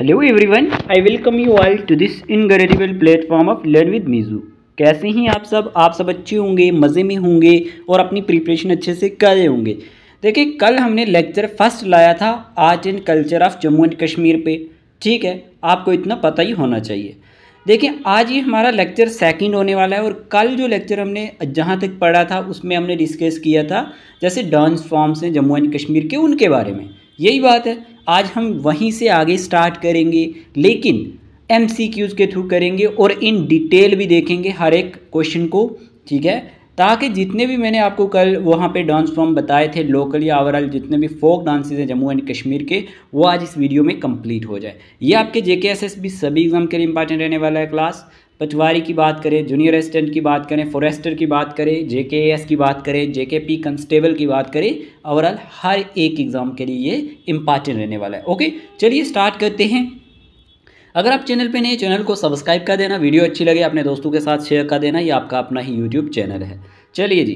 hello everyone I welcome you all to this incredible platform of learn with Meeju कैसे हैं आप सब आप सब अच्छे होंगे मज़े में होंगे और अपनी प्रिपरेशन अच्छे से कर रहे होंगे देखिए कल हमने लेक्चर फर्स्ट लाया था art and culture of Jammu and Kashmir पे ठीक है आपको इतना पता ही होना चाहिए देखिए आज ये हमारा लेक्चर सेकेंड होने वाला है और कल जो लेक्चर हमने जहाँ तक पढ़ा था उसमें हमने डिस्कस किया था जैसे डांस फॉर्म्स हैं जम्मू एंड कश्मीर के उनके बारे में यही बात है आज हम वहीं से आगे स्टार्ट करेंगे लेकिन एम के थ्रू करेंगे और इन डिटेल भी देखेंगे हर एक क्वेश्चन को ठीक है ताकि जितने भी मैंने आपको कल वहाँ पे डांस फॉर्म बताए थे लोकल या ओवरऑल जितने भी फोक डांसेस हैं जम्मू एंड कश्मीर के वो आज इस वीडियो में कंप्लीट हो जाए ये आपके जे के एस एस सभी एग्ज़ाम के लिए इंपॉर्टेंट रहने वाला है क्लास पटवारी की बात करें जूनियर असिस्टेंट की बात करें फॉरेस्टर की बात करें जेकेएस की बात करें पी कंस्टेबल की बात करें ओवरऑल हर एक एग्ज़ाम के लिए ये इम्पॉर्टेंट रहने वाला है ओके चलिए स्टार्ट करते हैं अगर आप चैनल पे नए चैनल को सब्सक्राइब कर देना वीडियो अच्छी लगे अपने दोस्तों के साथ शेयर कर देना ये आपका अपना ही यूट्यूब चैनल है चलिए जी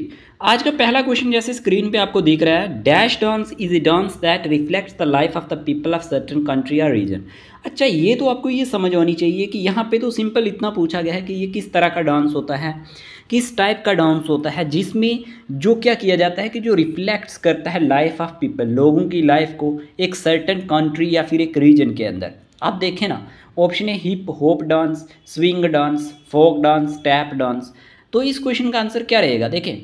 आज का पहला क्वेश्चन जैसे स्क्रीन पे आपको दिख रहा है dash dance is a dance that reflects the life of the people of certain country या रीजन अच्छा ये तो आपको ये समझ आनी चाहिए कि यहाँ पे तो सिंपल इतना पूछा गया है कि ये किस तरह का डांस होता है किस टाइप का डांस होता है जिसमें जो क्या किया जाता है कि जो रिफ्लेक्ट्स करता है लाइफ ऑफ पीपल लोगों की लाइफ को एक सर्टन कंट्री या फिर एक रीजन के अंदर आप देखें ना ऑप्शन है hip hop dance swing dance folk dance tap dance तो इस क्वेश्चन का आंसर क्या रहेगा देखें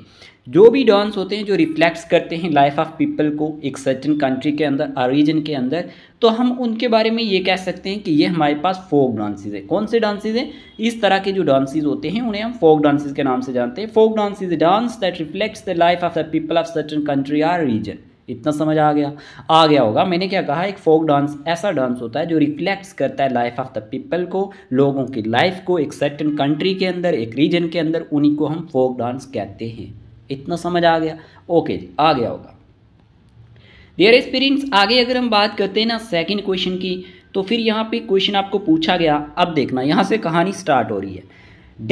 जो भी डांस होते हैं जो रिफ्लेक्ट्स करते हैं लाइफ ऑफ पीपल को एक सर्टन कंट्री के अंदर और रीजन के अंदर तो हम उनके बारे में ये कह सकते हैं कि ये हमारे पास फोक डांसेज है कौन से डांसेज हैं इस तरह के जो डांसेज होते हैं उन्हें हम फोक डांसेज के नाम से जानते हैं folk dance is dance that reflects the life of the people of certain country or region इतना समझ आ गया आ गया होगा मैंने क्या कहा एक फोक डांस ऐसा डांस होता है जो रिफ्लेक्ट्स करता है लाइफ ऑफ द पीपल को लोगों की लाइफ को एक सर्टन कंट्री के अंदर एक रीजन के अंदर उन्हीं को हम फोक डांस कहते हैं इतना समझ आ गया ओके जी आ गया होगा डियर एक्सपीरियंस आगे अगर हम बात करते हैं ना सेकेंड क्वेश्चन की तो फिर यहाँ पे क्वेश्चन आपको पूछा गया अब देखना यहाँ से कहानी स्टार्ट हो रही है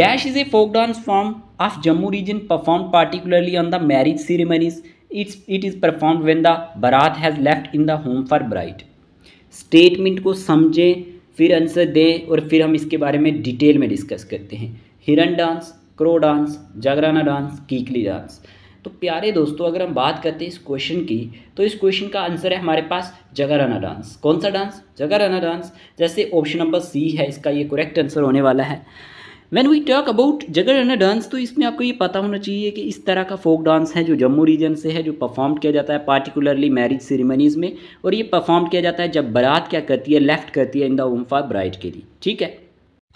dash is a folk dance form of Jammu region perform particularly on the marriage ceremonies it's it is perform when the baraat has left in the home for bright statement को समझें फिर आंसर दें और फिर हम इसके बारे में डिटेल में डिस्कस करते हैं Hiran dance crow dance Jagrana dance Kikli dance तो प्यारे दोस्तों अगर हम बात करते हैं इस क्वेश्चन की तो इस क्वेश्चन का आंसर है हमारे पास जगराना डांस कौन सा डांस जगराना डांस जैसे ऑप्शन नंबर सी है इसका ये करेक्ट आंसर होने वाला है when we talk about Jagrana dance तो इसमें आपको ये पता होना चाहिए कि इस तरह का फोक डांस है जो जम्मू रीजन से है जो परफॉर्म किया जाता है पार्टिकुलरली मैरिज सेरेमनीज़ में और ये परफॉर्म किया जाता है जब बारात क्या करती है लेफ्ट करती है इन द उम्फा ब्राइड के लिए ठीक है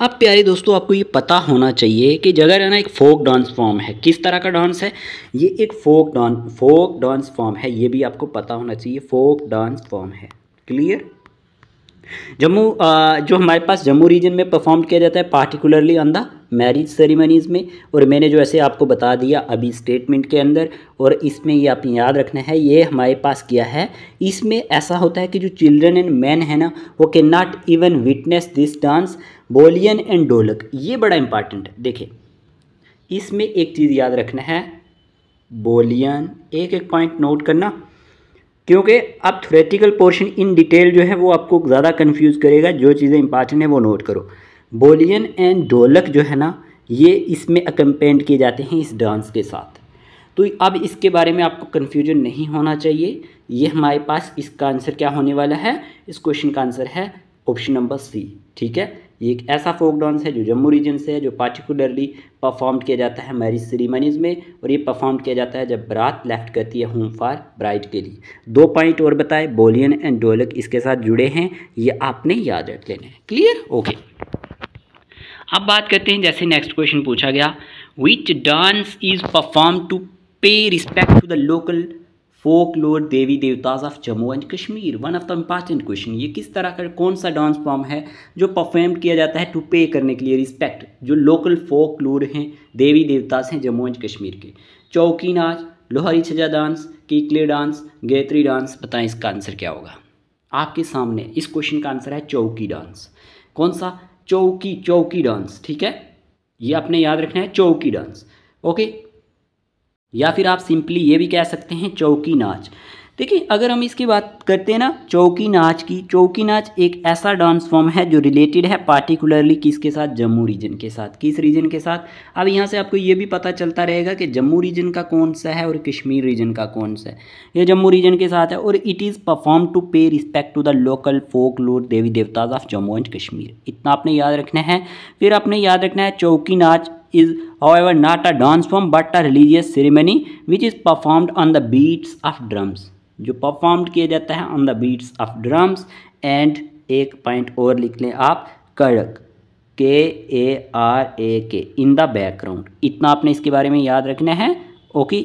अब प्यारे दोस्तों आपको ये पता होना चाहिए कि जगह रहना एक फोक डांस फॉर्म है किस तरह का डांस है ये एक folk dance folk dance form है ये भी आपको पता होना चाहिए फोक डांस फॉर्म है क्लियर जम्मू जो हमारे पास जम्मू रीजन में परफॉर्म किया जाता है particularly on the marriage ceremonies में और मैंने जो ऐसे आपको बता दिया अभी स्टेटमेंट के अंदर और इसमें ये आपने याद रखना है ये हमारे पास किया है इसमें ऐसा होता है कि जो चिल्ड्रन एंड मैन है ना वो के not even witness this dance boliyan and dholak ये बड़ा इंपॉर्टेंट है देखिए इसमें एक चीज़ याद रखना है बोलियन एक एक पॉइंट नोट करना क्योंकि अब थ्रेटिकल पोर्शन इन डिटेल जो है वो आपको ज़्यादा कन्फ्यूज़ करेगा जो चीज़ें इंपॉर्टेंट हैं वो नोट करो बोलियन एंड ढोलक जो है ना ये इसमें अकम्पेंड किए जाते हैं इस डांस के साथ तो अब इसके बारे में आपको कन्फ्यूजन नहीं होना चाहिए ये हमारे पास इसका आंसर क्या होने वाला है इस क्वेश्चन का आंसर है ऑप्शन नंबर सी ठीक है ये एक ऐसा फोक डांस है जो जम्मू रीजन से है जो पार्टिकुलरली परफॉर्म किया जाता है मैरिज सेरेमनीज़ में और ये परफॉर्म किया जाता है जब बरात लेफ्ट करती है होम फार ब्राइड के लिए दो पॉइंट और बताए बोलियन एंड डोलक इसके साथ जुड़े हैं ये आपने याद रख लेना है क्लियर ओके अब बात करते हैं जैसे नेक्स्ट क्वेश्चन पूछा गया which dance is perform to pay respect to the local folklore devi devtas of Jammu and Kashmir one of the important question ये किस तरह का कौन सा डांस फॉर्म है जो परफॉर्म किया जाता है टू पे करने के लिए रिस्पेक्ट जो लोकल फोकलोर हैं देवी देवताज हैं जम्मू एंड कश्मीर के Chowki Naach Lohri Chhajja dance Kikli dance Gatri dance बताएं इसका आंसर क्या होगा आपके सामने इस क्वेश्चन का आंसर है चौकी डांस कौन सा चौकी चौकी डांस ठीक है ये आपने याद रखना है चौकी डांस ओके या फिर आप सिंपली ये भी कह सकते हैं चौकी नाच देखिए अगर हम इसकी बात करते हैं ना चौकी नाच की चौकी नाच एक ऐसा डांस फॉर्म है जो रिलेटेड है पार्टिकुलरली किसके साथ जम्मू रीजन के साथ किस रीजन के साथ अब यहाँ से आपको ये भी पता चलता रहेगा कि जम्मू रीजन का कौन सा है और कश्मीर रीजन का कौन सा है ये जम्मू रीजन के साथ है और it is perform to pay respect to the local folklore devi devtas of Jammu and Kashmir इतना आपने याद रखना है फिर आपने याद रखना है चौकी नाच is however not a dance form but a religious ceremony which is performed on the beats of drums जो परफॉर्म्ड किया जाता है on the beats of drums and एक पॉइंट और लिख लें आप कड़क के ए आर ए के इन द बैकग्राउंड इतना आपने इसके बारे में याद रखना है ओके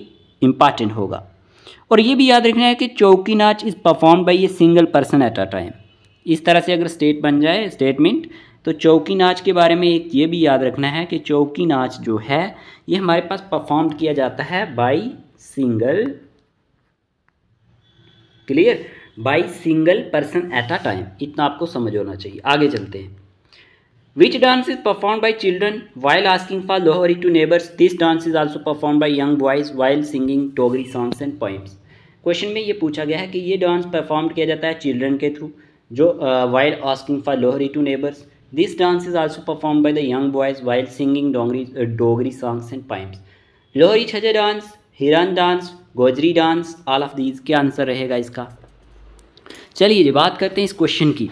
इम्पॉर्टेंट होगा और ये भी याद रखना है कि Chowki Naach is perform by a single person at a time इस तरह से अगर स्टेट बन जाए स्टेटमेंट तो चौकी नाच के बारे में एक ये भी याद रखना है कि चौकी नाच जो है ये हमारे पास परफॉर्म किया जाता है by single clear by single person at a time इतना आपको समझ होना चाहिए आगे चलते हैं which dance is perform by children while asking for Lohri to neighbours this dance is also perform by young boys while singing Dogri songs and points question में ये पूछा गया है कि ये डांस परफॉर्म किया जाता है चिल्ड्रन के थ्रू जो while asking for Lohri to neighbours this dance is also perform by the young boys while singing Dongri Dogri songs and poems Lohri Chhajje dance Hiran dance Gojri dance all of these क्या आंसर रहेगा इसका चलिए जी बात करते हैं इस क्वेश्चन की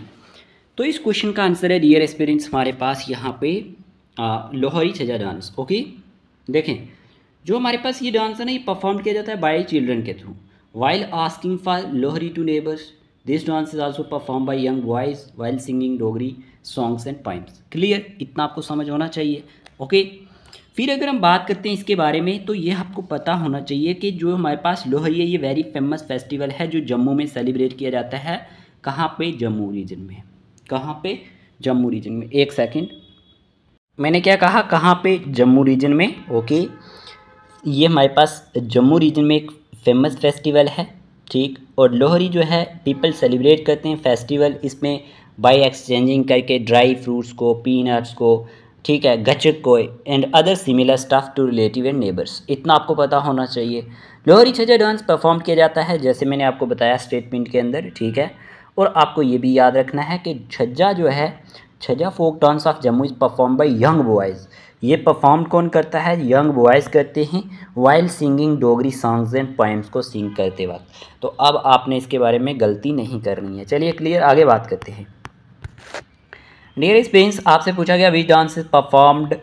तो इस क्वेश्चन का आंसर है डियर एक्सपीरियंस हमारे पास यहाँ पे लोहरी छजा डांस ओके देखें जो हमारे पास ये डांस है ना ये परफॉर्म किया जाता है बाई चिल्ड्रन के through while asking for Lohri to neighbours this dance is also perform by young boys while singing Dogri songs and poems clear इतना आपको समझ होना चाहिए ओके फिर अगर हम बात करते हैं इसके बारे में तो ये आपको पता होना चाहिए कि जो हमारे पास लोहरी है ये वेरी फेमस फेस्टिवल है जो जम्मू में सेलिब्रेट किया जाता है कहाँ पे जम्मू रीजन में कहाँ पे जम्मू रीजन में एक सेकंड मैंने क्या कहा कहाँ पे जम्मू रीजन में ओके ये हमारे पास जम्मू रीजन में एक फेमस फेस्टिवल है ठीक और लोहरी जो है पीपल सेलिब्रेट करते हैं फेस्टिवल इसमें बाई एक्सचेंजिंग करके ड्राई फ्रूट्स को पीनट्स को ठीक है गचक को and other similar stuff to relative and neighbours इतना आपको पता होना चाहिए लोहरी छजा डांस परफॉर्म किया जाता है जैसे मैंने आपको बताया स्टेटमेंट के अंदर ठीक है और आपको ये भी याद रखना है कि छज्जा जो है Chhajja folk dance of Jammu is perform by young boys ये परफॉर्म कौन करता है यंग बॉयज़ करते हैं while singing Dogri songs and poems को सिंग करते वक्त तो अब आपने इसके बारे में गलती नहीं करनी है चलिए क्लियर आगे बात करते हैं डियर स्पेंस आपसे पूछा गया which dance is performed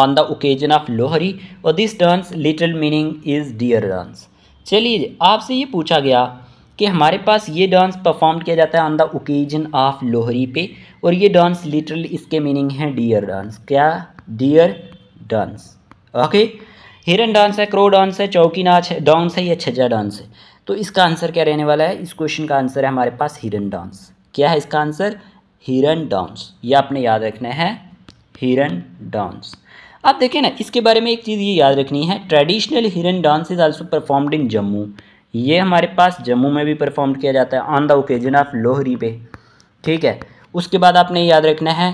on the occasion of Lohri और this dance literal meaning is deer dance चलिए आपसे ये पूछा गया कि हमारे पास ये डांस परफॉर्म किया जाता है on the occasion of Lohri पे और ये डांस लिटरल इसके मीनिंग है डियर डांस क्या deer dance okay Hiran dance है क्रो डांस है चौकी नाच है डांस है या छज्जा डांस है तो इसका आंसर क्या रहने वाला है इस क्वेश्चन का आंसर है हमारे पास हिरन डांस क्या है इसका आंसर हिरन डॉन्स ये आपने याद रखना है हिरन डांस अब देखें ना इसके बारे में एक चीज़ ये याद रखनी है traditional Hiran dance is also performed in Jammu ये हमारे पास जम्मू में भी परफॉर्म किया जाता है on the occasion of Lohri पे ठीक है उसके बाद आपने याद रखना है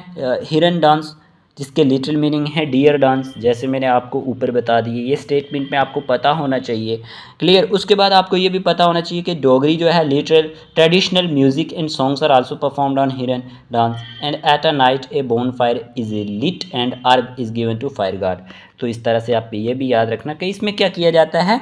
हिरन डांस जिसके लिटिल मीनिंग है डियर डांस जैसे मैंने आपको ऊपर बता दिए ये स्टेटमेंट में आपको पता होना चाहिए क्लियर उसके बाद आपको ये भी पता होना चाहिए कि डोगरी जो है literal traditional music and songs are also performed on Hiran dance and at a night a bonfire is a lit and आर्ग is given to fire god तो इस तरह से आप ये भी याद रखना कि इसमें क्या किया जाता है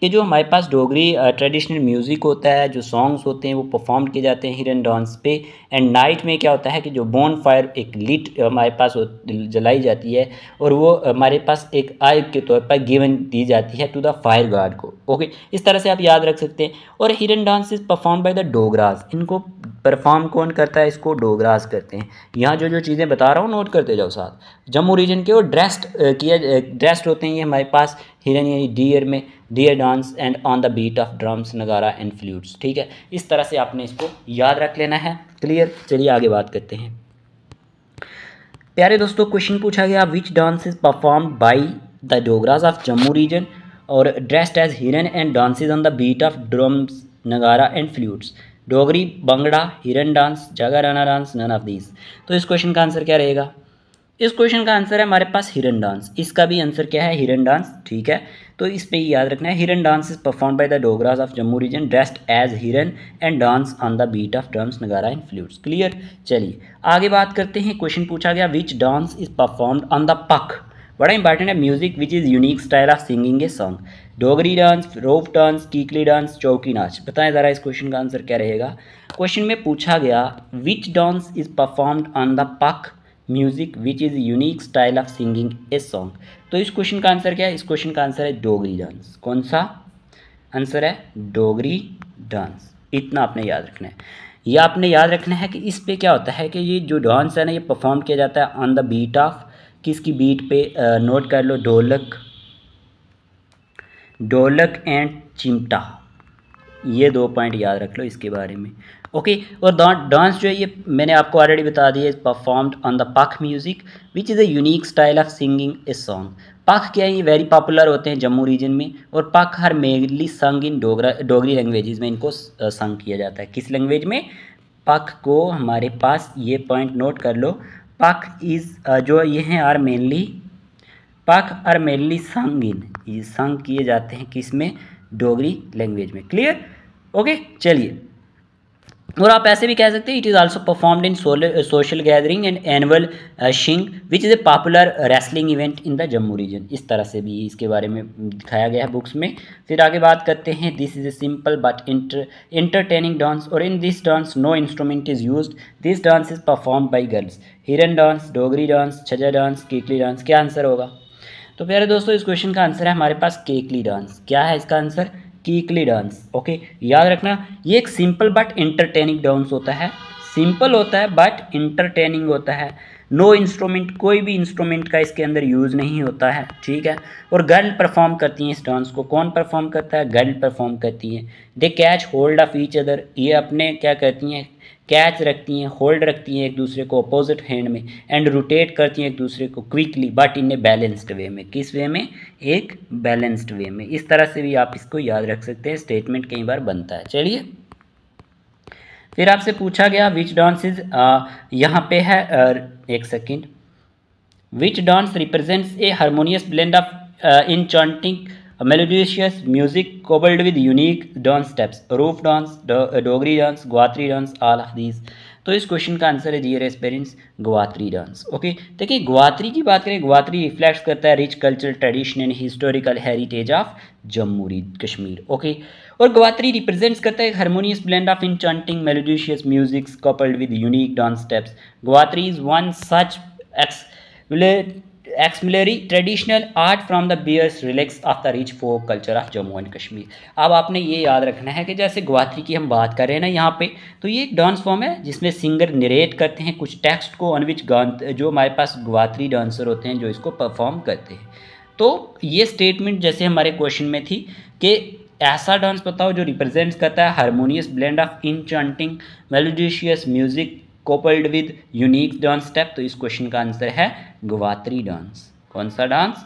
कि जो हमारे पास डोगरी ट्रेडिशनल म्यूज़िक होता है जो सॉन्ग्स होते हैं वो परफॉर्म किए जाते हैं हिरन डांस पे एंड नाइट में क्या होता है कि जो बोन फायर एक लिट हमारे पास जलाई जाती है और वो हमारे पास एक आय के तौर पर गिवन दी जाती है टू द फायर गार्ड को ओके इस तरह से आप याद रख सकते हैं और Hiran dance is perform by the Dogras इनको परफॉर्म कौन करता है इसको डोगराज करते हैं यहाँ जो जो चीज़ें बता रहा हूँ नोट करते जाओ साथ जम्मू रीजन के वो ड्रेस्ड किया ड्रेस्ड होते हैं ये हमारे पास हिरन डियर में deer dance and on the beat of drums nagara and flutes ठीक है इस तरह से आपने इसको याद रख लेना है क्लियर चलिए आगे बात करते हैं प्यारे दोस्तों क्वेश्चन पूछा गया which dance is perform by the Dogras of Jammu region और ड्रेस्ड एज हिरन and dances on the beat of drums nagara and flutes Dogri Bhangra Hiran dance Jagrana dance none of these तो इस क्वेश्चन का आंसर क्या रहेगा इस क्वेश्चन का आंसर है हमारे पास हिरन डांस इसका भी आंसर क्या है हिरन डांस ठीक है तो इस पे याद रखना है Hiran dance is perform by the Dogras of Jammu region dressed as हिरन and dance on the beat of drums nagara and flutes clear चलिए आगे बात करते हैं क्वेश्चन पूछा गया which dance is performed on the Pakh बड़ा इंपॉर्टेंट है music which is unique style of singing a song Dogri dance Rouf dance Kikli dance चौकी नाच बताएं ज़रा इस क्वेश्चन का आंसर क्या रहेगा क्वेश्चन में पूछा गया which dance is performed on the Pakh music which is unique style of singing a song तो इस क्वेश्चन का आंसर क्या है इस क्वेश्चन का आंसर है डोगरी डांस कौन सा आंसर है डोगरी डांस इतना आपने याद रखना है ये आपने याद रखना है कि इस पे क्या होता है कि ये जो डांस है ना ये परफॉर्म किया जाता है ऑन द बीट ऑफ किसकी बीट पे नोट कर लो ढोलक ढोलक एंड चिमटा ये दो पॉइंट याद रख लो इसके बारे में ओके okay, और डांस जो है ये मैंने आपको ऑलरेडी बता दिया is performed on the Pakh music which is a unique style of singing a song Pakh क्या है ये वेरी पॉपुलर होते हैं जम्मू रीजन में और पाख हर मेनली संग इन डोगरा डोगरी लैंग्वेजेस में इनको संग किया जाता है किस लैंग्वेज में पाख को हमारे पास ये पॉइंट नोट कर लो पाख इज़ जो ये हैं are mainly Pakh are mainly sung in ये संग किए जाते हैं किस में डोगरी लैंग्वेज में क्लियर ओके चलिए और आप ऐसे भी कह सकते हैं it is also performed in social gathering and annual Chhinj which is a popular wrestling event in the Jammu region इस तरह से भी इसके बारे में दिखाया गया है बुक्स में फिर आगे बात करते हैं this is a simple but entertaining dance और in this dance no instrument is use this dance is perform by girls Hiran dance Dogri dance Chhajja dance Kikli dance क्या आंसर होगा तो प्यारे दोस्तों इस क्वेश्चन का आंसर है हमारे पास केकली डांस क्या है इसका आंसर कीकली डांस ओके याद रखना ये एक सिंपल बट इंटरटेनिंग डांस होता है सिंपल होता है बट इंटरटेनिंग होता है नो no इंस्ट्रूमेंट कोई भी इंस्ट्रूमेंट का इसके अंदर यूज़ नहीं होता है ठीक है और गर्ल परफॉर्म करती हैं इस डांस को कौन परफॉर्म करता है गर्ल परफॉर्म करती हैं they catch hold of each other ये अपने क्या कहती हैं कैच रखती हैं होल्ड रखती हैं एक दूसरे को अपोजिट हैंड में एंड रोटेट करती हैं एक दूसरे को quickly but in a balanced way में किस वे में एक बैलेंस्ड वे में इस तरह से भी आप इसको याद रख सकते हैं स्टेटमेंट कई बार बनता है चलिए फिर आपसे पूछा गया विच डांस इज यहाँ पे है आ, एक second which dance represents a harmonious blend of enchanting melodious music coupled with unique dance steps Rouf dance Dogri dance Gwatri dance all of these तो इस क्वेश्चन का आंसर है dear aspirants Gwatri dance okay देखिए ग्वात्री की बात करें ग्वात्री रिफ्लेक्ट करता है rich cultural tradition and historical heritage of Jammu Kashmir okay और ग्वात्री रिप्रेजेंट्स करता है harmonious blend of enchanting melodious musics coupled with unique dance steps Gwatri is one such ex exemplary traditional art from the bears relics of the rich folk culture of Jammu and Kashmir अब आपने ये याद रखना है कि जैसे ग्वाथरी की हम बात कर रहे हैं ना यहाँ पे तो ये एक डांस फॉर्म है जिसमें सिंगर निरेट करते हैं कुछ टेक्स्ट को ऑन विच जो हमारे पास ग्वाथरी डांसर होते हैं जो इसको परफॉर्म करते हैं तो ये स्टेटमेंट जैसे हमारे क्वेश्चन में थी कि ऐसा डांस बताओ जो रिप्रेजेंट करता है harmonious blend of enchanting melodious music coupled with unique dance step तो इस क्वेश्चन का आंसर है ग्वात्री डांस कौन सा डांस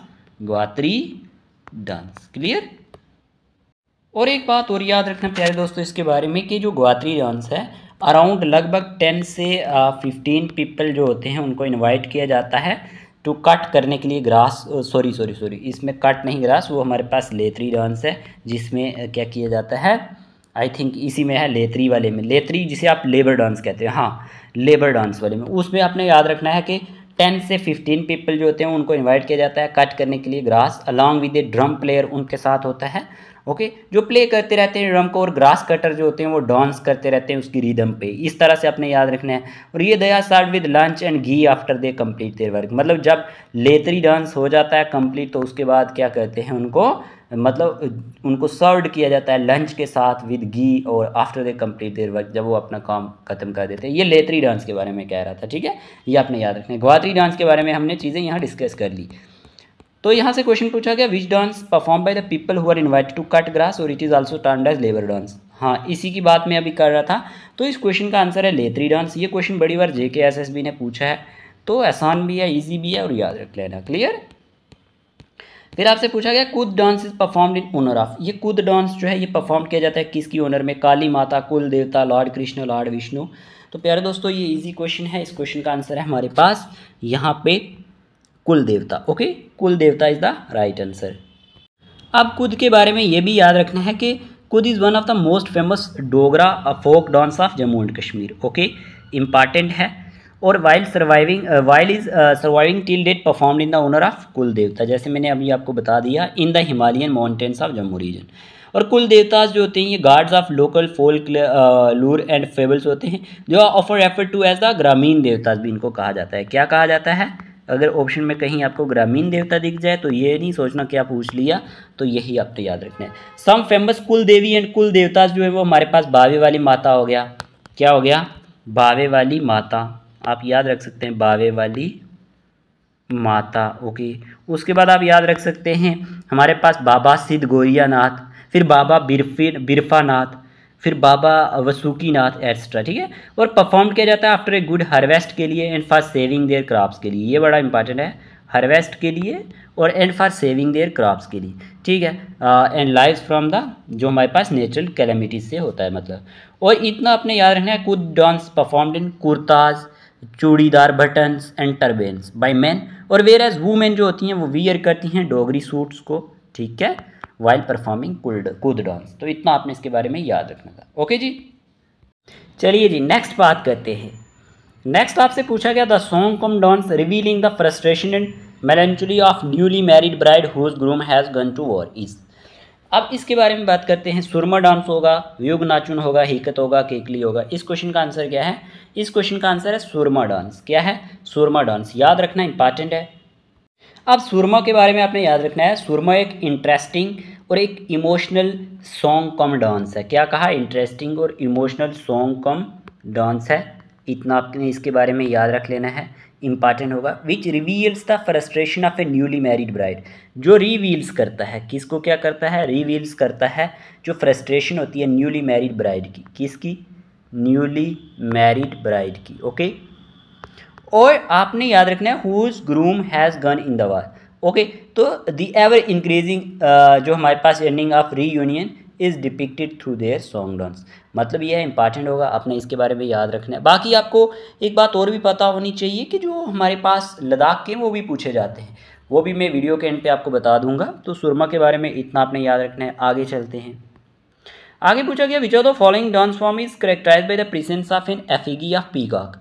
ग्वात्री डांस क्लियर और एक बात और याद रखना प्यारे दोस्तों इसके बारे में कि जो ग्वात्री डांस है अराउंड लगभग टेन से फिफ्टीन पीपल जो होते हैं उनको इन्वाइट किया जाता है टू कट करने के लिए ग्रास सॉरी सॉरी सॉरी इसमें कट नहीं ग्रास वो हमारे पास लेत्री डांस है जिसमें क्या किया जाता है आई थिंक इसी में है लेत्री वाले में लेत्री जिसे आप लेबर डांस कहते हैं हाँ लेबर डांस वाले में उसमें आपने याद रखना है कि टेन से फिफ्टीन पीपल जो होते हैं उनको इनवाइट किया जाता है कट करने के लिए grass along with a drum player उनके साथ होता है ओके जो प्ले करते रहते हैं ड्रम को और ग्रास कटर जो होते हैं वो डांस करते रहते हैं उसकी रिदम पे इस तरह से आपने याद रखना है और ये they start with lunch and ghee after they complete their work मतलब जब लेतरी डांस हो जाता है कंप्लीट तो उसके बाद क्या करते हैं उनको मतलब उनको सर्व किया जाता है लंच के साथ विद घी और after they complete their work जब वो अपना काम खत्म कर देते हैं ये लेत्री डांस के बारे में कह रहा था ठीक है ये आपने याद रखना है ग्वात्री डांस के बारे में हमने चीज़ें यहाँ डिस्कस कर ली तो यहाँ से क्वेश्चन पूछा गया which dance perform by the people who are invited to cut grass और it is also turn as labour dance हाँ इसी की बात मैं अभी कर रहा था तो इस क्वेश्चन का आंसर है लेत्री डांस ये क्वेश्चन बड़ी बार जे ने पूछा है तो आसान भी है ईजी भी है और याद रख लेना क्लियर फिर आपसे पूछा गया Kud dance is performed in honour of ये कुद डांस जो है ये परफॉर्म किया जाता है किसकी ओनर में काली माता कुल देवता लॉर्ड कृष्ण लॉर्ड विष्णु तो प्यारे दोस्तों ये इजी क्वेश्चन है इस क्वेश्चन का आंसर है हमारे पास यहाँ पे कुल देवता ओके कुल देवता इज़ द राइट आंसर अब कुद के बारे में ये भी याद रखना है कि Kud is one of the most famous Dogra folk dance of Jammu and Kashmir okay important है और wild surviving wild is surviving till date perform in the honour of Kul Devta जैसे मैंने अभी आपको बता दिया in the Himalayan mountains of Jammu region और कुल देवताज जो होते हैं ये gods of local folk lore and fables होते हैं जो offer refer to as the ग्रामीण देवताज भी इनको कहा जाता है क्या कहा जाता है अगर ऑप्शन में कहीं आपको ग्रामीण देवता दिख जाए तो ये नहीं सोचना कि आप पूछ लिया तो यही आपको याद रखना है सम फेमस कुल देवी एंड कुल देवता जो है वो हमारे पास बावे वाली माता हो गया क्या हो गया बावे वाली माता आप याद रख सकते हैं बावे वाली माता ओके उसके बाद आप याद रख सकते हैं हमारे पास बाबा सिद्ध नाथ फिर बाबा बिरफा बिरफानाथ फिर बाबा वसुकी नाथ एट्सट्रा ठीक है और परफॉर्म किया जाता है आफ्टर ए गुड हार्वेस्ट के लिए and for saving their crops के लिए ये बड़ा इंपॉर्टेंट है हार्वेस्ट के लिए और and for saving their crops के लिए ठीक है एंड लाइव फ्रॉम द जो हमारे पास नेचुरल कैलमिटीज से होता है मतलब और इतना अपने याद रखना है Kud dance performed in kurtas churidar buttons and turbans by man और वेयर एज वूमेन जो होती हैं वो वियर करती हैं डोगरी सूट्स को ठीक है वाइल परफॉर्मिंग कुल्ड कूद डांस तो इतना आपने इसके बारे में याद रखना था ओके जी चलिए जी नेक्स्ट बात करते हैं नेक्स्ट आपसे पूछा गया the song cum dance revealing the frustration and melancholy of newly married bride whose groom has gone to war is अब इसके बारे में बात करते हैं सुरमा डांस होगा योग नाचुन होगा हिकत होगा केकली होगा इस क्वेश्चन का आंसर क्या है इस क्वेश्चन का आंसर है सुरमा डांस क्या है सुरमा डांस याद रखना इंपॉर्टेंट है अब सुरमा के बारे में आपने याद रखना है सुरमा एक इंटरेस्टिंग और एक इमोशनल सॉन्ग कम डांस है क्या कहा इंटरेस्टिंग और इमोशनल सॉन्ग कम डांस है इतना आपने इसके बारे में याद रख लेना है इम्पॉर्टेंट होगा which reveals the frustration of a newly married bride जो रिवील्स करता है किसको क्या करता है रिवील्स करता है जो फ्रस्ट्रेशन होती है न्यूली मैरिड ब्राइड की किसकी न्यूली मैरिड ब्राइड की ओके और आपने याद रखना है whose groom has gone in the war okay तो दी एवर इंक्रीजिंग जो हमारे पास ending of reunion is depicted through their song dance मतलब यह इंपॉर्टेंट होगा आपने इसके बारे में याद रखना है बाकी आपको एक बात और भी पता होनी चाहिए कि जो हमारे पास लद्दाख के वो भी पूछे जाते हैं वो भी मैं वीडियो के एंड पे आपको बता दूंगा तो सुरमा के बारे में इतना आपने याद रखना है आगे चलते हैं आगे पूछा गया which of the following dance form is characterize by the presence of an effigy of peacock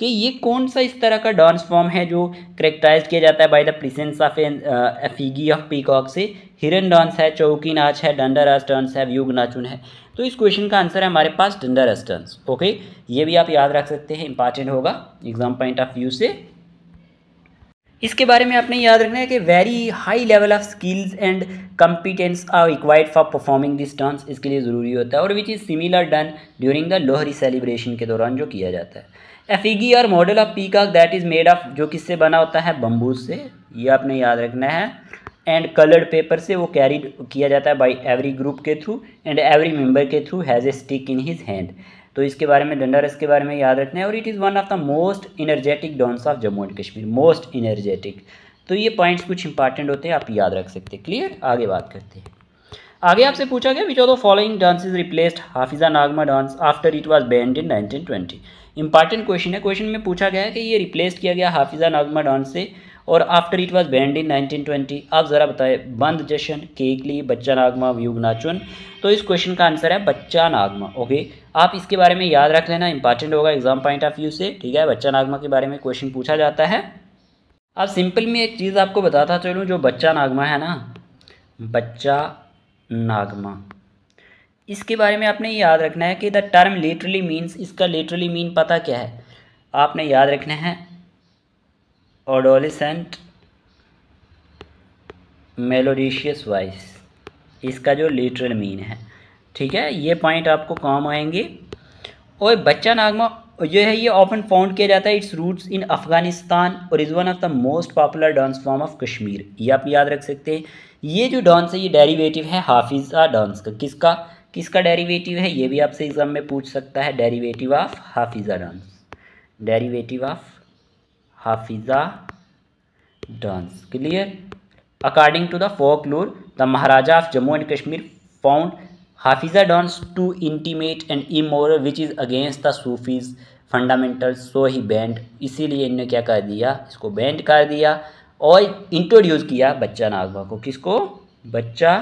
कि ये कौन सा इस तरह का डांस फॉर्म है जो करेक्टराइज किया जाता है by the presence of an effigy of peacock से हिरन डांस है चौकी नाच है डंडा रस है व्यूग नाचुन है तो इस क्वेश्चन का आंसर है हमारे पास डंडा रस ओके ये भी आप याद रख सकते हैं इंपॉर्टेंट होगा एग्जाम पॉइंट ऑफ व्यू से इसके बारे में आपने याद रखना है कि very high level of skills and competence are required for performing this dance इसके लिए ज़रूरी होता है और which is similar done during the Lohri celebration के दौरान जो किया जाता है A मॉडल ऑफ पी का दैट इज़ मेड ऑफ जो किससे बना होता है बम्बूज से ये आपने याद रखना है एंड कलर्ड पेपर से वो कैरी किया जाता है बाई एवरी ग्रुप के थ्रू एंड एवरी मेम्बर के through has a stick in his hand तो इसके बारे में डंडा रस के बारे में याद रखना है और it is one of the most energetic dance of Jammu and Kashmir most energetic तो ये पॉइंट्स कुछ इंपॉर्टेंट होते हैं आप याद रख सकते हैं क्लियर आगे बात करते हैं आगे आपसे पूछा गया which of the following dance is replaced Hafiza Nagma dance after it was banned in 1920 important question है क्वेश्चन में पूछा गया है कि ये रिप्लेस किया गया हाफिजा नागमा डांस से और after it was banned in 1920 आप ज़रा बताएं बंद जशन केकली बच्चा नागमा व्यूग नाचुन तो इस क्वेश्चन का आंसर है बच्चा नागमा ओके आप इसके बारे में याद रख लेना इंपॉर्टेंट होगा एग्जाम पॉइंट ऑफ व्यू से ठीक है बच्चा नागमा के बारे में क्वेश्चन पूछा जाता है अब सिंपल में एक चीज़ आपको बताता चलूँ जो बच्चा नागमा है ना बच्चा नागमा इसके बारे में आपने याद रखना है कि द टर्म लिटरली मीन्स इसका लिटरली मीन पता क्या है आपने याद रखना है ओडोलिसेंट मेलोडिशियस वॉइस इसका जो लिटरल मीन है ठीक है ये पॉइंट आपको काम आएंगे और बच्चा नागमा जो है ये ऑफन फाउंड किया जाता है इट्स रूट्स इन अफगानिस्तान और is one of the most popular dance form of Kashmir ये आप याद रख सकते हैं ये जो डॉन्स है ये डेरिवेटिव है हाफिज़ा डॉन्स का किसका किसका डेरिवेटिव है ये भी आपसे एग्जाम में पूछ सकता है derivative of Hafiza dance derivative of Hafiza dance clear according to the folk lore the Maharaja of Jammu and Kashmir found Hafiza dance too intimate and immoral which is against the Sufis fundamental so he banned इसीलिए इनने क्या कर दिया इसको बैंड कर दिया और इंट्रोड्यूस किया बच्चा नागमा को किसको बच्चा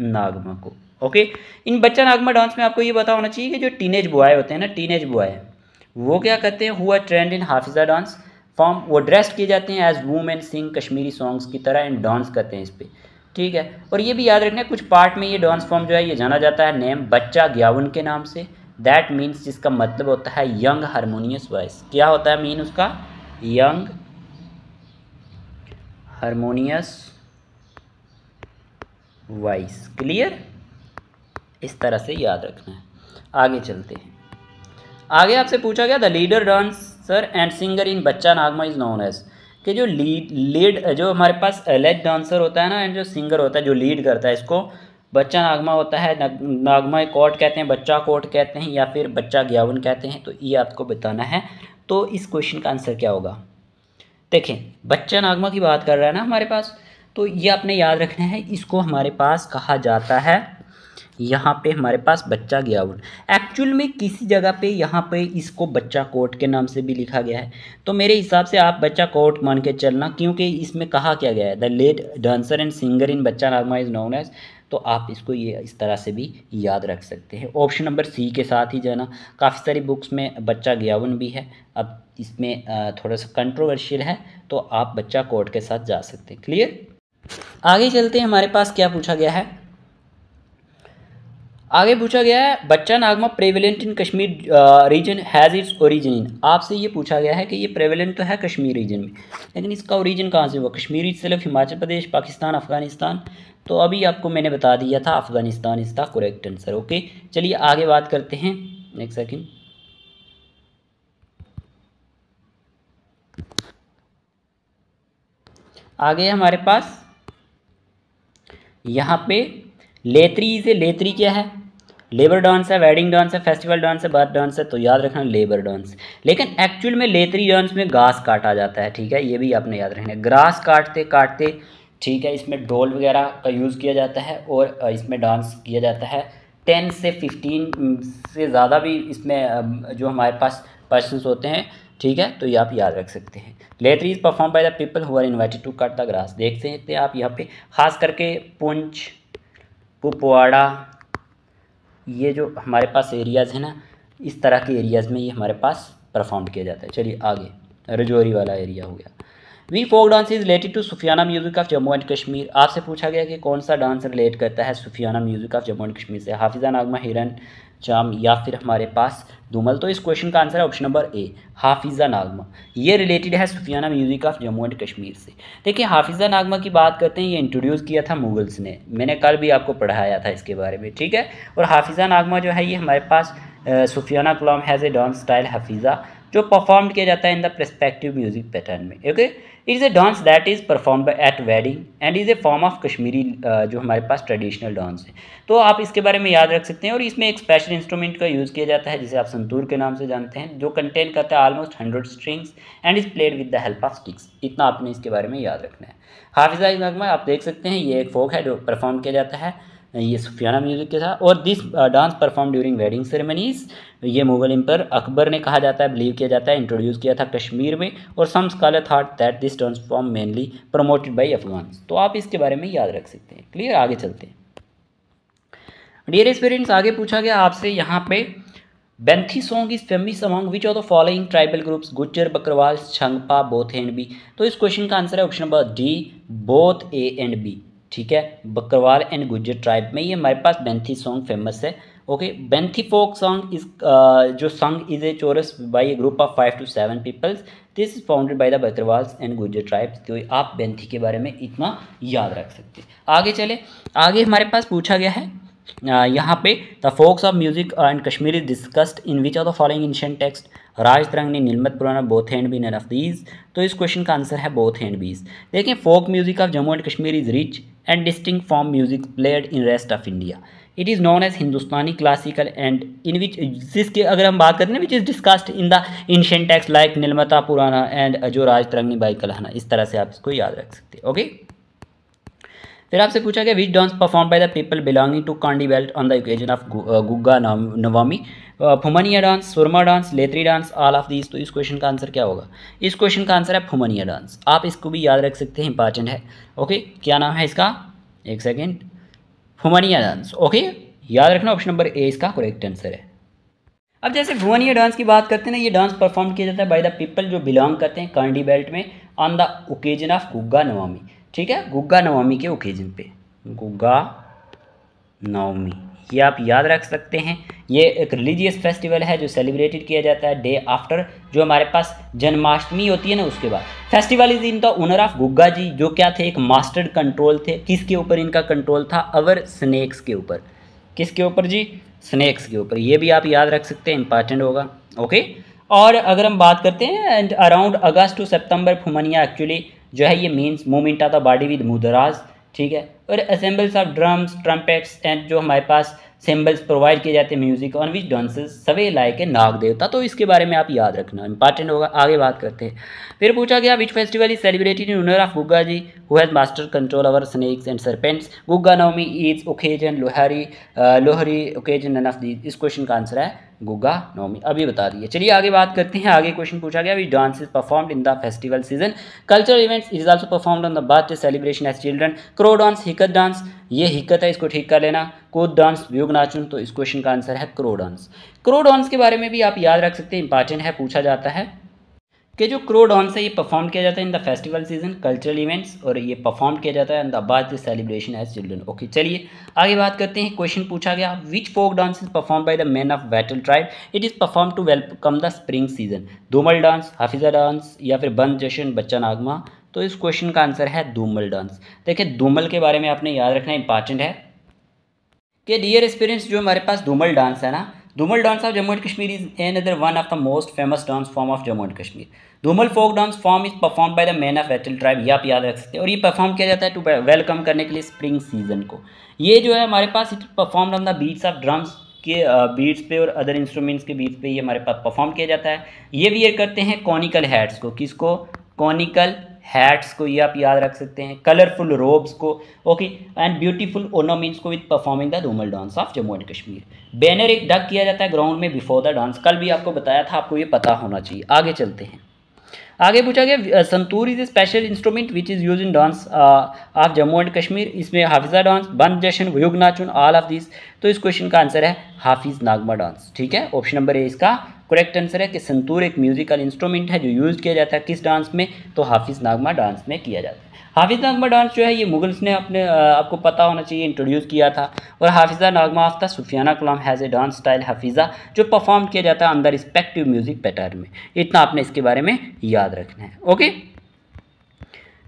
नागमा को ओके इन बच्चा नागमा डांस में आपको ये पता होना चाहिए कि जो टीनेज बॉय होते हैं ना टीनेज बॉय वो क्या करते हैं हुआ trained in Hafiza dance form वो ड्रेस किए जाते हैं as women sing Kashmiri songs की तरह एंड डांस करते हैं इस पर ठीक है और ये भी याद रखना कुछ पार्ट में ये डांस फॉर्म जो है ये जाना जाता है नेम बच्चा ग्यावन के नाम से दैट मीन्स जिसका मतलब होता है यंग हारमोनियस वॉइस क्या होता है मीन उसका यंग हारमोनियस वॉइस क्लियर इस तरह से याद रखना है आगे चलते हैं आगे आपसे पूछा गया the leader dancer and singer in बच्चा नागमा इज नोन एज कि जो लीड लीड जो हमारे पास लेड डांसर होता है ना एंड जो सिंगर होता है जो लीड करता है इसको बच्चा नागमा होता है नागमा कोट कहते हैं बच्चा कोट कहते हैं या फिर बच्चा ग्यावन कहते हैं तो ये आपको बताना है तो इस क्वेश्चन का आंसर क्या होगा देखें बच्चा नागमा की बात कर रहा है ना हमारे पास तो ये आपने याद रखना है इसको हमारे पास कहा जाता है यहाँ पे हमारे पास बच्चा गया वर्ड एक्चुअल में किसी जगह पे यहाँ पे इसको बच्चा कोट के नाम से भी लिखा गया है तो मेरे हिसाब से आप बच्चा कोट मान के चलना क्योंकि इसमें कहा क्या गया है the late dancer and singer in बच्चा नागमा इज़ नोन एज तो आप इसको ये इस तरह से भी याद रख सकते हैं ऑप्शन नंबर सी के साथ ही जो है ना काफ़ी सारी बुक्स में बच्चा ग्यावन भी है अब इसमें थोड़ा सा कंट्रोवर्शियल है तो आप बच्चा कोर्ट के साथ जा सकते हैं क्लियर आगे चलते हैं हमारे पास क्या पूछा गया है आगे पूछा गया है Bacha Nagma prevalent in Kashmir region has its origin in आपसे ये पूछा गया है कि ये प्रेविलेंट तो है कश्मीर रीजन में लेकिन इसका ओरिजिन कहाँ से हुआ कश्मीरी सिर्फ हिमाचल प्रदेश पाकिस्तान अफगानिस्तान तो अभी आपको मैंने बता दिया था अफगानिस्तान इसका करेक्ट आंसर ओके चलिए आगे बात करते हैं नेक्स्ट सेकेंड आगे हमारे पास यहाँ पे लेत्री से लेत्री क्या है लेबर डांस है वेडिंग डांस है फेस्टिवल डांस है बर्थ डांस है तो याद रखना लेबर डांस लेकिन एक्चुअल में लेतरी डांस में घास काटा जाता है ठीक है ये भी आपने याद रखना है ग्रास काटते काटते ठीक है इसमें ढोल वगैरह का यूज़ किया जाता है और इसमें डांस किया जाता है टेन से फिफ्टीन से ज़्यादा भी इसमें जो हमारे पास पर्सन होते हैं ठीक है तो ये आप याद रख सकते हैं Latri is perform by the people who are invited to cut the grass देखते हैं आप यहाँ पर खास करके पुंछ कुपवाड़ा ये जो हमारे पास एरियाज़ हैं ना इस तरह के एरियाज़ में ये हमारे पास परफॉर्म किया जाता है चलिए आगे रजौरी वाला एरिया हो गया we folk dance is related to Sufiana music of Jammu and Kashmir आपसे पूछा गया कि कौन सा डांस रिलेट करता है Sufiana music of Jammu and Kashmir से हाफिजा नागमा हिरन चाम या फिर हमारे पास धूमल तो इस क्वेश्चन का आंसर है ऑप्शन नंबर ए हाफिज़ा नागमा ये रिलेटेड है Sufiana music of Jammu and Kashmir से देखिए हाफिज़ा नागमा की बात करते हैं ये इंट्रोड्यूस किया था मुगल्स ने मैंने कल भी आपको पढ़ाया था इसके बारे में ठीक है और हाफिज़ा नागमा जो है ये हमारे पास Sufiana Kalam has a dance style Hafiza जो परफॉर्म किया जाता है in the prospective music pattern में okay it is a dance that is perform at wedding and is a form of Kashmiri जो हमारे पास ट्रेडिशनल डांस है तो आप इसके बारे में याद रख सकते हैं और इसमें एक स्पेशल इंस्ट्रूमेंट का यूज़ किया जाता है जिसे आप संतूर के नाम से जानते हैं जो कंटेन करता है almost hundred strings and is played with the help of sticks इतना आपने इसके बारे में याद रखना है हाफिजा नगमा आप देख सकते हैं ये एक फोक है जो परफॉर्म किया जाता है ये सुफियाना म्यूज़िक के साथ और this dance perform during wedding ceremonies ये मुगल इम्पर अकबर ने कहा जाता है बिलीव किया जाता है इंट्रोड्यूस किया था कश्मीर में और some scholar thought that this dance form mainly promoted by Afghan तो आप इसके बारे में याद रख सकते हैं क्लियर आगे चलते हैं डियर एक्सपेरेंट्स आगे पूछा गया आपसे यहाँ पे Benthi song is famous among which of the following tribal groups Gujjar Bakarwal Changpa both and B तो इस क्वेश्चन का आंसर है option number D both A and B ठीक है बकरवाल एंड गुजर ट्राइब में ये हमारे पास बेंथी सॉन्ग फेमस है okay Benthi folk song is जो song is a chorus by a group of five to seven peoples this is founded by the Bakarwal and Gujjar tribes तो आप बेंथी के बारे में इतना याद रख सकते हैं आगे चले आगे हमारे पास पूछा गया है Uh, यहाँ पे the folks of music and Kashmir is discussed in which are the following ancient text Rajatarangini Nilamata Purana both and B none of these तो इस क्वेश्चन का आंसर है बोथ एंड बीज देखें folk music of Jammu and Kashmir is rich and distinct form music played in rest of India it is known as Hindustani classical and in which जिसके अगर हम बात करें which is discussed in the ancient text like Nilamata Purana and अजो राज तरंगनी by कलहना इस तरह से आप इसको याद रख सकते ओके फिर आपसे पूछा गया which dance perform by the people belonging to Kandi belt on the occasion of Gugga Navami Phumania dance Surma dance Latri dance all of these तो इस क्वेश्चन का आंसर क्या होगा इस क्वेश्चन का आंसर है फुमनिया डांस आप इसको भी याद रख सकते हैं इंपॉर्टेंट है ओके क्या नाम है इसका एक सेकेंड फुमनिया डांस ओके याद रखना ऑप्शन नंबर ए इसका करेक्ट आंसर है अब जैसे भुवनिया डांस की बात करते हैं ना ये डांस परफॉर्म किया जाता है बाय द पीपल जो बिलोंग करते हैं कांडी बेल्ट में on the occasion of Gugga Navami ठीक है गुग्गा नवमी के ओकेजन पे गुग्गा नवमी ये आप याद रख सकते हैं ये एक रिलीजियस फेस्टिवल है जो सेलिब्रेटेड किया जाता है डे आफ्टर जो हमारे पास जन्माष्टमी होती है ना उसके बाद festival is in the honour of Gugga ji जो क्या थे एक मास्टर कंट्रोल थे किसके ऊपर इनका कंट्रोल था अवर स्नैक्स के ऊपर किसके ऊपर जी स्नैक्स के ऊपर ये भी आप याद रख सकते हैं इंपॉर्टेंट होगा ओके और अगर हम बात करते हैं and around August to September Phumania actually जो है ये means movement of the body with mudras ठीक है और ensembles of drums trumpets and जो हमारे पास सिम्बल्स प्रोवाइड किए जाते हैं म्यूजिक ऑन विच डांसेस सवे लाए के नाग देवता तो इसके बारे में आप याद रखना इंपॉर्टेंट होगा आगे बात करते हैं फिर पूछा गया which festival is celebrated in honour of Gugga ji who has master control over snakes and serpents Gugga Navami is occasion Lohri Lohri occasion none of these इस क्वेश्चन का आंसर है गुगा नौमी अभी बता दिए चलिए आगे बात करते हैं आगे क्वेश्चन पूछा गया dance is performed in the festival season cultural events is also perform on the birth celebration as children क्रो डांस हिकत डांस ये हिकत है इसको ठीक कर लेना कोद डांस व्योग नाचुन तो इस क्वेश्चन का आंसर है क्रो डांस क्रो डांस के बारे में भी आप याद रख सकते हैं इंपॉर्टेंट है पूछा जाता है कि जो क्रोडॉन से ये परफॉर्म किया जाता है in the festival season cultural events और ये परफॉर्म किया जाता है in the birth celebration as children okay चलिए आगे बात करते हैं क्वेश्चन पूछा गया which folk dance is perform by the man of Watal tribe it is perform to welcome the spring season Dhumal dance Hafiza dance या फिर बंद जशन बच्चा नागमा तो इस क्वेश्चन का आंसर है धूमल डांस देखिए धूमल के बारे में आपने याद रखना इंपॉर्टेंट है कि डियर एक्सपीरियंस जो हमारे पास धूमल डांस है ना Dhumal dance of Jammu and Kashmir is another one of the most famous dance form of Jammu and Kashmir Dhumal folk dance form is perform by the man of Watal tribe ये आप याद रख सकते हैं और ये परफॉर्म किया जाता है टू वेलकम करने के लिए स्प्रिंग सीजन को ये जो है हमारे पास it perform on the beats of drums के बीट्स पे और अदर इंस्ट्रूमेंट्स के बीट्स पे ये हमारे पास परफॉर्म किया जाता है ये वियर करते हैं कॉनिकल हैड्स को किसको कॉनिकल हैट्स को ये आप याद रख सकते हैं कलरफुल रोब्स को ओके एंड ब्यूटीफुल ओर्नामेंट्स को with performing the Rumal dance of Jammu and Kashmir बैनर एक डक किया जाता है ग्राउंड में बिफोर द डांस कल भी आपको बताया था आपको ये पता होना चाहिए आगे चलते हैं आगे पूछा गया santoor is a special instrument which is use in dance of Jammu and Kashmir इसमें Hafiza dance Bhand Jashan Wuegi Nachun all of this तो इस क्वेश्चन का आंसर है हाफिज नागमा डांस ठीक है ऑप्शन नंबर ए इसका करेक्ट आंसर है कि संतूर एक म्यूजिकल इंस्ट्रूमेंट है जो यूज़ किया जाता है किस डांस में तो हाफिज़ नागमा डांस में किया जाता है हाफिज़ नागमा डांस जो है ये मुगल्स ने अपने आपको पता होना चाहिए इंट्रोड्यूस किया था और Hafiza Nagma after Sufiana Kalam has a dance style Hafiza जो परफॉर्म किया जाता है अंदर रिस्पेक्टिव म्यूज़िक पैटर्न में इतना आपने इसके बारे में याद रखना है ओके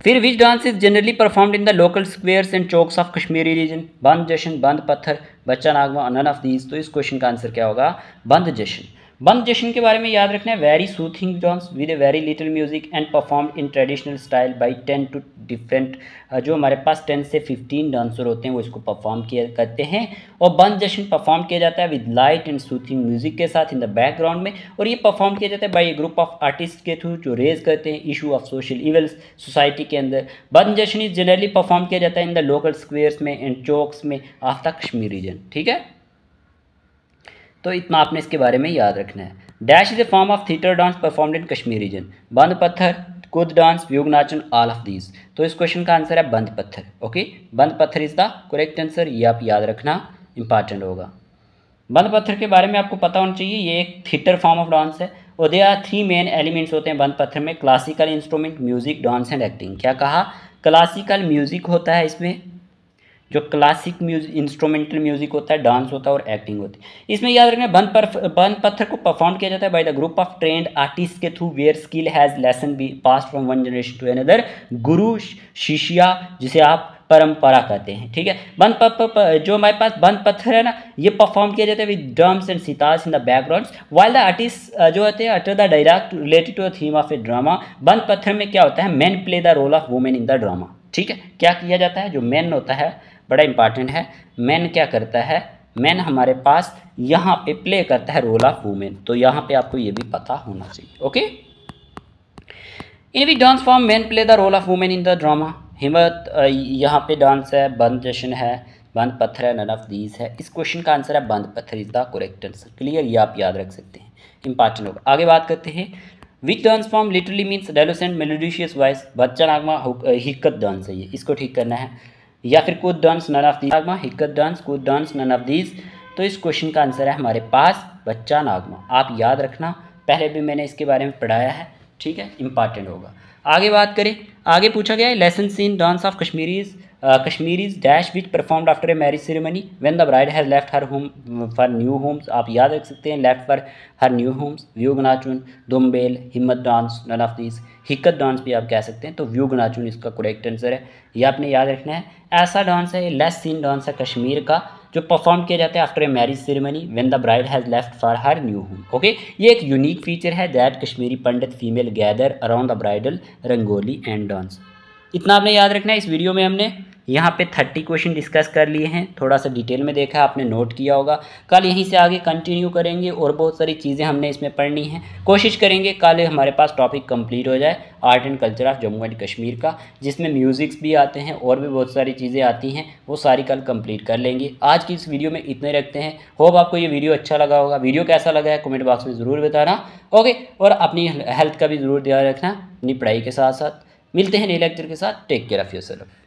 फिर which dance is generally performed in the local squares and chowks of Kashmiri region Bhand Jashan बंद पत्थर बच्चा नागमा नन ऑफ दीज तो इस क्वेश्चन का आंसर क्या होगा बंद जश्न बंद जश्न के बारे में याद रखना है very soothing johns with a very little music and perform in traditional style by ten to different जो हमारे पास टेन से फिफ्टीन डांसर होते हैं वो इसको परफॉर्म किया करते हैं और बंद जश्न परफॉर्म किया जाता है with light and soothing music के साथ इन द बैकग्राउंड में और ये परफॉर्म किया जाता है by a group of artist के थ्रू जो रेज करते हैं issue of social evils society के अंदर बंद जश्न इज जनरली परफॉर्म किया जाता है इन द लोकल स्क्वेयर्स में एंड चौकस में आफ्ता कश्मीर रीजन ठीक है तो इतना आपने इसके बारे में याद रखना है dash is a form of theatre dance perform in Kashmir region Bhand Pather Kud dance Wuegi Nachun all of these तो इस क्वेश्चन का आंसर है बंद पत्थर ओके बंद पत्थर इज़ द करेक्ट आंसर ये आप याद रखना इंपॉर्टेंट होगा बंद पत्थर के बारे में आपको पता होना चाहिए ये एक थिएटर फॉर्म ऑफ डांस है और there are three main elements होते हैं बंद पत्थर में classical instrument music dance and acting क्या कहा क्लासिकल म्यूजिक होता है इसमें जो क्लासिक म्यूजिक इंस्ट्रूमेंटल म्यूजिक होता है डांस होता है और एक्टिंग होती है इसमें याद रखना बन पर बंद पत्थर को परफॉर्म किया जाता है by the group of trained artist के through where skill has lesson be pass from one generation to another guru shishya जिसे आप परंपरा कहते हैं ठीक है बंद प, प, प, जो हमारे पास बंद पत्थर है ना ये परफॉर्म किया जाता है with drums and sitars in the background while the artist जो होते हैं utter the direct related to the theme of a drama Bhand Pather में क्या होता है man play the role of women in the drama ठीक है क्या किया जाता है जो मैन होता है बड़ा इंपॉर्टेंट है मैन क्या करता है मैन हमारे पास यहाँ पे प्ले करता है रोल ऑफ वूमेन तो यहाँ पे आपको ये भी पता होना चाहिए okay in we dance form man play the role of women in the drama हिम्मत यहाँ पे डांस है बंद जश्न है बंद पत्थर है नन ऑफ दीज है इस क्वेश्चन का आंसर है Bhand Pather is the correct answer clear ये आप याद रख सकते हैं इंपॉर्टेंट होगा आगे बात करते हैं which dance form literally means डेलोसेंट melodious voice Bacha Nagma हिक्कत dance है ये इसको ठीक करना है या फिर Kud dance none of these Nagma Hikat dance Kud dance none of these तो इस क्वेश्चन का आंसर है हमारे पास बच्चा नागमा आप याद रखना पहले भी मैंने इसके बारे में पढ़ाया है ठीक है इंपॉर्टेंट होगा आगे बात करें आगे पूछा गया है लेसन सीन dance of Kashmiris Kashmiris dash which performed after a marriage ceremony when the bride has left her home for new homes आप याद रख सकते हैं left for her new homes Wuegi Nachun Dumhal हिम्मत dance none of this Hikat dance भी आप कह सकते हैं तो व्यू गनाचून इसका करेक्ट आंसर है ये आपने याद रखना है ऐसा डांस है लेस सीन डांस है कश्मीर का जो परफॉर्म किया जाता है after a marriage ceremony when the bride has left for her new home okay ये एक यूनिक फीचर है that Kashmiri Pandit female gather around the bridal rangoli and dance इतना आपने याद रखना है इस वीडियो में हमने यहाँ पे थर्टी क्वेश्चन डिस्कस कर लिए हैं थोड़ा सा डिटेल में देखा आपने नोट किया होगा कल यहीं से आगे कंटिन्यू करेंगे और बहुत सारी चीज़ें हमने इसमें पढ़नी हैं कोशिश करेंगे कल हमारे पास टॉपिक कंप्लीट हो जाए art and culture of Jammu and Kashmir का जिसमें म्यूज़िक्स भी आते हैं और भी बहुत सारी चीज़ें आती हैं वो सारी कल कम्प्लीट कर लेंगे आज की इस वीडियो में इतने रखते हैं होप आपको ये वीडियो अच्छा लगा होगा वीडियो कैसा लगा है कमेंट बॉक्स में ज़रूर बताना ओके और अपनी हेल्थ का भी ज़रूर ध्यान रखना अपनी पढ़ाई के साथ साथ मिलते हैं नए लेक्चर के साथ take care of you self